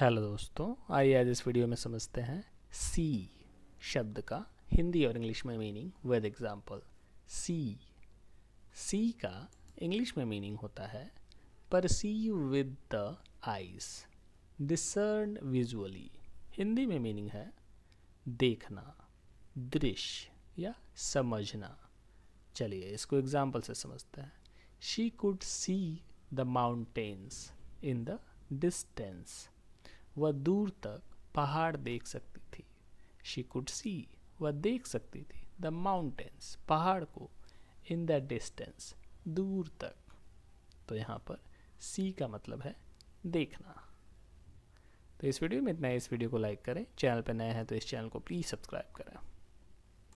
hello दोस्तों आइए आज इस वीडियो में समझते हैं सी शब्द का हिंदी और इंग्लिश में meaning with example see see का इंग्लिश में मीनिंग होता है perceive with the eyes discern visually Hindi में मीनिंग है देखना दृश्य या समझना चलिए इसको एग्जाम्पल से समझते हैं she could see the mountains in the distance वह दूर तक पहाड़ देख सकती थी शी कुड सी वह देख सकती थी द माउंटेन्स पहाड़ को इन द डिस्टेंस दूर तक तो यहाँ पर सी का मतलब है देखना तो इस वीडियो में इतना इस वीडियो को लाइक करें चैनल पर नए हैं तो इस चैनल को प्लीज़ सब्सक्राइब करें